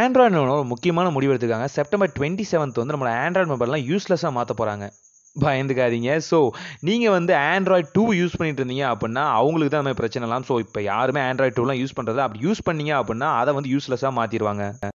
ஆண்ட்ராய்டில் ஒரு முக்கியமான முடிவு எடுத்துருக்காங்க செப்டம்பர் டுவெண்ட்டி செவன்த் வந்து நம்ம ஆண்ட்ராய்டு மொபைல்லாம் யூஸ்லெஸ்ஸாக மாற்ற போகிறாங்க பயந்துக்காதீங்க ஸோ நீங்கள் வந்து ஆண்ட்ராய்ட் டூ யூஸ் பண்ணிட்டு இருந்தீங்க அப்படின்னா அவங்களுக்கு தான் பிரச்சனைலாம் ஸோ இப்போ யாருமே ஆண்ட்ராய்ட் டூலாம் யூஸ் பண்ணுறது அப்படி யூஸ் பண்ணீங்க அப்படின்னா அதை வந்து யூஸ்லெஸ்ஸாக மாற்றிடுவாங்க